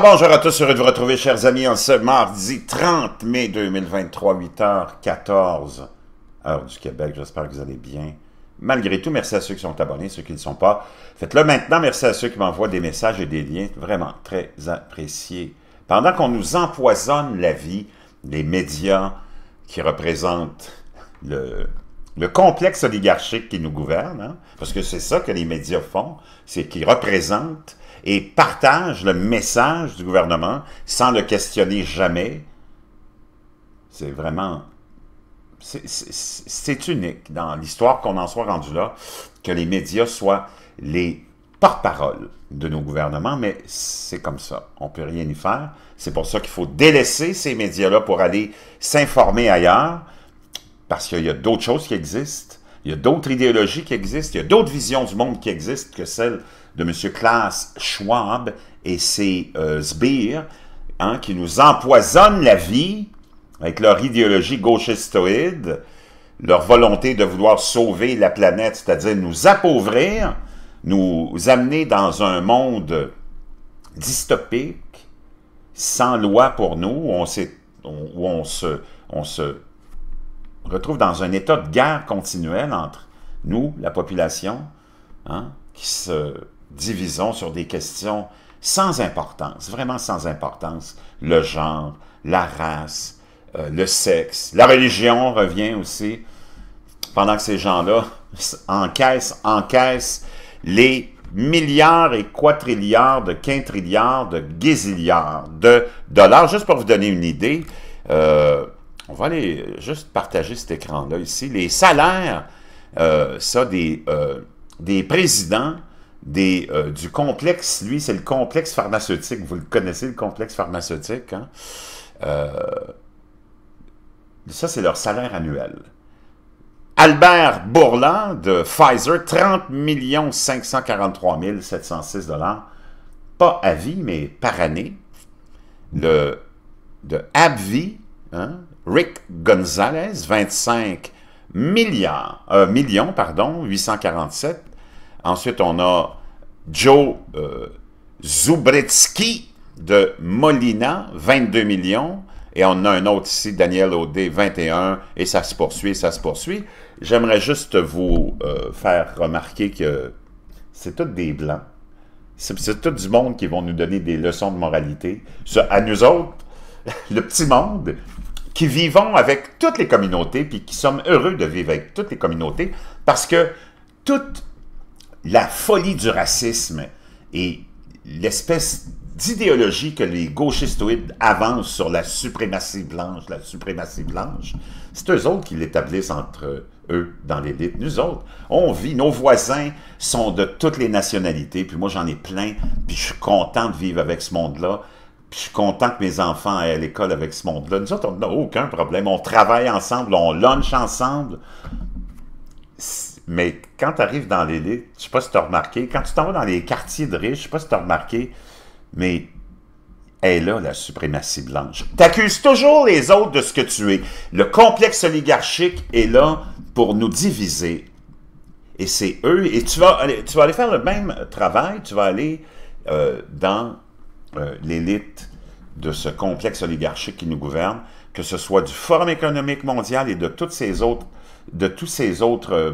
bonjour à tous, heureux de vous retrouver, chers amis, en ce mardi 30 mai 2023, 8h14, heure du Québec. J'espère que vous allez bien. Malgré tout, merci à ceux qui sont abonnés, ceux qui ne sont pas. Faites-le maintenant. Merci à ceux qui m'envoient des messages et des liens. Vraiment très appréciés. Pendant qu'on nous empoisonne la vie, les médias qui représentent le, complexe oligarchique qui nous gouverne, hein, parce que c'est ça que les médias font, c'est qu'ils représentent et partage le message du gouvernement sans le questionner jamais, c'est vraiment... C'est unique dans l'histoire qu'on en soit rendu là, que les médias soient les porte-parole de nos gouvernements, mais c'est comme ça. On ne peut rien y faire. C'est pour ça qu'il faut délaisser ces médias-là pour aller s'informer ailleurs, parce qu'il y a d'autres choses qui existent il y a d'autres idéologies qui existent, il y a d'autres visions du monde qui existent que celle de M. Klaas Schwab et ses euh, sbires, hein, qui nous empoisonnent la vie avec leur idéologie gauchistoïde, leur volonté de vouloir sauver la planète, c'est-à-dire nous appauvrir, nous amener dans un monde dystopique, sans loi pour nous, où on, on se retrouve dans un état de guerre continuelle entre nous, la population, hein, qui se divisons sur des questions sans importance, vraiment sans importance, le genre, la race, euh, le sexe. La religion revient aussi, pendant que ces gens-là encaissent, encaissent les milliards et quatrilliards de quintrilliards de gazilliards de dollars. Juste pour vous donner une idée, euh, allez euh, juste partager cet écran-là ici. Les salaires, euh, ça, des, euh, des présidents des, du complexe, lui, c'est le complexe pharmaceutique. Vous le connaissez, le complexe pharmaceutique. Hein? ça, c'est leur salaire annuel. Albert Bourland de Pfizer, 30 543 706 Pas à vie, mais par année. Le, de AbbVie, hein, Rick Gonzalez, 25 millions, euh, millions, pardon, 847. Ensuite, on a Joe euh, Zubritsky de Molina, 22 millions. Et on a un autre ici, Daniel O'Day, 21, et ça se poursuit, ça se poursuit. J'aimerais juste vous euh, faire remarquer que c'est tout des blancs. C'est tout du monde qui vont nous donner des leçons de moralité. à nous autres, le petit monde, qui vivons avec toutes les communautés, puis qui sommes heureux de vivre avec toutes les communautés, parce que toute la folie du racisme et l'espèce d'idéologie que les gauchistoïdes avancent sur la suprématie blanche, la suprématie blanche, c'est eux autres qui l'établissent entre eux dans l'élite. Nous autres, on vit, nos voisins sont de toutes les nationalités, puis moi j'en ai plein, puis je suis content de vivre avec ce monde-là je suis content que mes enfants aient à l'école avec ce monde-là. Nous autres, on n'a aucun problème. On travaille ensemble, on lunch ensemble. Mais quand tu arrives dans l'élite, je sais pas si tu as remarqué, quand tu t'en vas dans les quartiers de riches, je sais pas si tu as remarqué, mais elle a la suprématie blanche. Tu accuses toujours les autres de ce que tu es. Le complexe oligarchique est là pour nous diviser. Et c'est eux. Et tu vas, aller, tu vas aller faire le même travail, tu vas aller euh, dans euh, l'élite de ce complexe oligarchique qui nous gouverne, que ce soit du Forum économique mondial et de toutes ces autres, de ces autres, euh,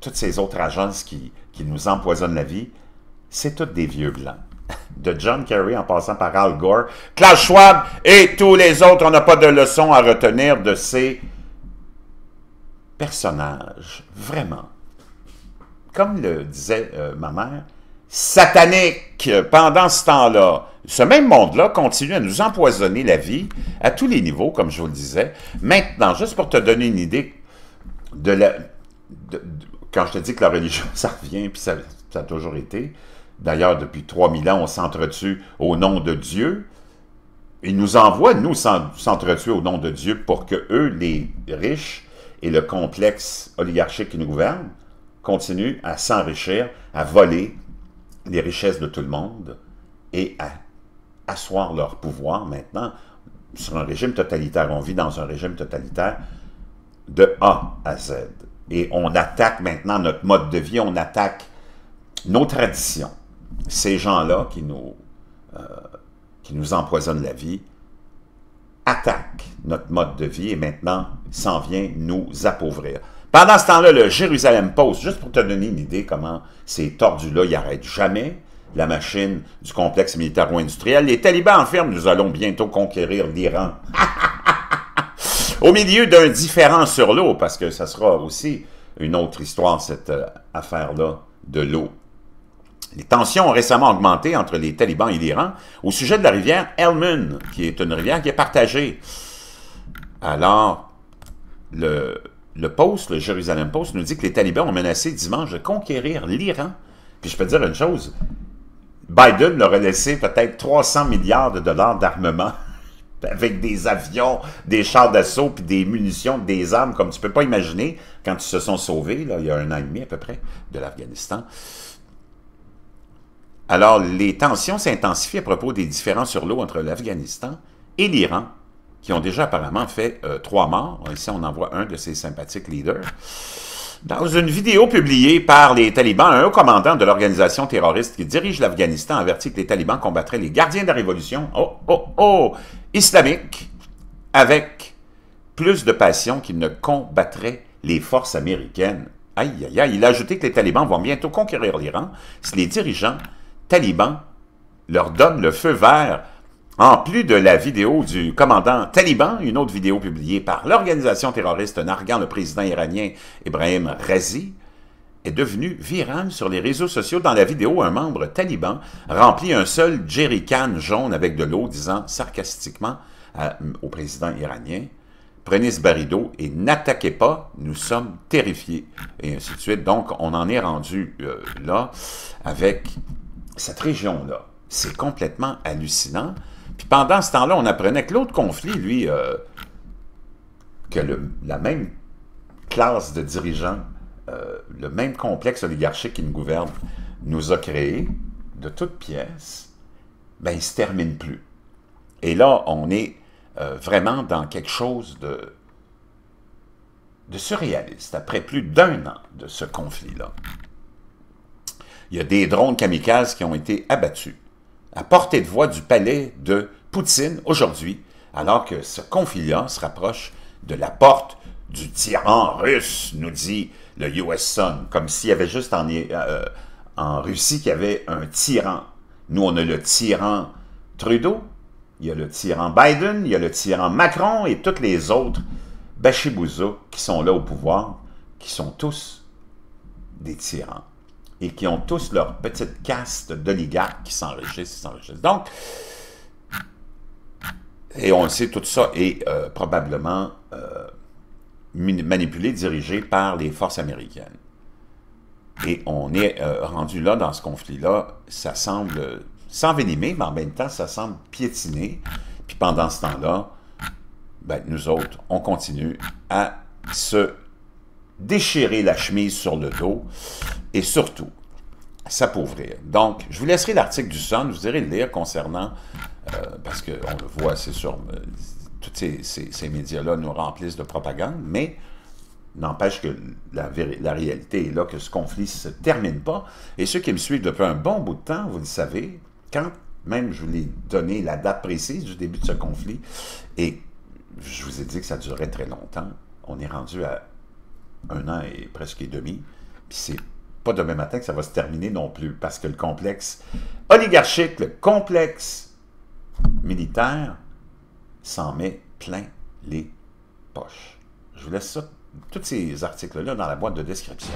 toutes ces autres agences qui, nous empoisonnent la vie, c'est toutes des vieux blancs. De John Kerry en passant par Al Gore, Klaus Schwab et tous les autres, on n'a pas de leçons à retenir de ces personnages. Vraiment. Comme le disait euh, ma mère, satanique pendant ce temps-là. Ce même monde-là continue à nous empoisonner la vie à tous les niveaux, comme je vous le disais. Maintenant, juste pour te donner une idée de la... quand je te dis que la religion, ça revient, puis ça, a toujours été. D'ailleurs, depuis 3000 ans, on s'entretue au nom de Dieu. ils nous envoient, nous, s'entretuer au nom de Dieu pour que eux, les riches et le complexe oligarchique qui nous gouverne, continuent à s'enrichir, à voler, les richesses de tout le monde et à asseoir leur pouvoir maintenant sur un régime totalitaire. On vit dans un régime totalitaire de A à Z. Et on attaque maintenant notre mode de vie, on attaque nos traditions. Ces gens-là qui nous, euh, qui nous empoisonnent la vie attaquent notre mode de vie et maintenant s'en vient nous appauvrir. Pendant ce temps-là, le Jérusalem Post, juste pour te donner une idée comment ces tordus là, il arrête jamais la machine du complexe militaro-industriel. Les talibans affirment « Nous allons bientôt conquérir l'Iran. » Au milieu d'un différent sur l'eau, parce que ça sera aussi une autre histoire, cette euh, affaire-là de l'eau. Les tensions ont récemment augmenté entre les talibans et l'Iran au sujet de la rivière Helmund, qui est une rivière qui est partagée. Alors, le, le Post, le Jérusalem Post, nous dit que les talibans ont menacé dimanche de conquérir l'Iran. Puis je peux dire une chose, Biden leur a laissé peut-être 300 milliards de dollars d'armement avec des avions, des chars d'assaut, puis des munitions, des armes, comme tu peux pas imaginer, quand ils se sont sauvés, il y a un an et demi à peu près, de l'Afghanistan. Alors, les tensions s'intensifient à propos des différences sur l'eau entre l'Afghanistan et l'Iran, qui ont déjà apparemment fait euh, trois morts. Ici, on en voit un de ces sympathiques leaders. Dans une vidéo publiée par les talibans, un haut commandant de l'organisation terroriste qui dirige l'Afghanistan avertit que les talibans combattraient les gardiens de la révolution oh, oh, oh, islamique avec plus de passion qu'ils ne combattraient les forces américaines. Aïe, aïe, aïe. Il a ajouté que les talibans vont bientôt conquérir l'Iran si les dirigeants talibans leur donnent le feu vert en plus de la vidéo du commandant taliban, une autre vidéo publiée par l'organisation terroriste Nargan, le président iranien Ibrahim Razi est devenue virale sur les réseaux sociaux. Dans la vidéo, un membre taliban remplit un seul jerrycan jaune avec de l'eau, disant sarcastiquement euh, au président iranien « Prenez ce baril d'eau et n'attaquez pas, nous sommes terrifiés. » Et ainsi de suite. Donc, on en est rendu euh, là avec cette région-là. C'est complètement hallucinant. Puis pendant ce temps-là, on apprenait que l'autre conflit, lui, euh, que la même classe de dirigeants, euh, le même complexe oligarchique qui nous gouverne, nous a créé, de toutes pièces, ben, il ne se termine plus. Et là, on est euh, vraiment dans quelque chose de, de surréaliste, après plus d'un an de ce conflit-là. Il y a des drones kamikazes qui ont été abattus à portée de voix du palais de Poutine aujourd'hui, alors que ce conflit se rapproche de la porte du tyran russe, nous dit le US Sun, comme s'il y avait juste euh, en, Russie qu'il y avait un tyran. Nous, on a le tyran Trudeau, il y a le tyran Biden, il y a le tyran Macron et toutes les autres Bachibouza qui sont là au pouvoir, qui sont tous des tyrans et qui ont tous leur petite caste d'oligarques qui s'enrichissent, qui s'enrichissent. Donc, et on sait, tout ça est euh, probablement euh, manipulé, dirigé par les forces américaines. Et on est euh, rendu là, dans ce conflit-là, ça semble s'envenimer, mais en même temps, ça semble piétiner. Puis pendant ce temps-là, ben, nous autres, on continue à se déchirer la chemise sur le dos et surtout s'appauvrir. Donc, je vous laisserai l'article du Sun, vous irez le lire concernant, euh, parce parce qu'on le voit, c'est sûr, euh, tous ces, médias-là nous remplissent de propagande, mais n'empêche que la, la, réalité est là, que ce conflit ne se termine pas. Et ceux qui me suivent depuis un bon bout de temps, vous le savez, quand même je vous ai donné la date précise du début de ce conflit, et je vous ai dit que ça durait très longtemps, on est rendu à un an et presque et demi. Puis c'est pas demain matin que ça va se terminer non plus, parce que le complexe oligarchique, le complexe militaire, s'en met plein les poches. Je vous laisse ça, tous ces articles-là dans la boîte de description.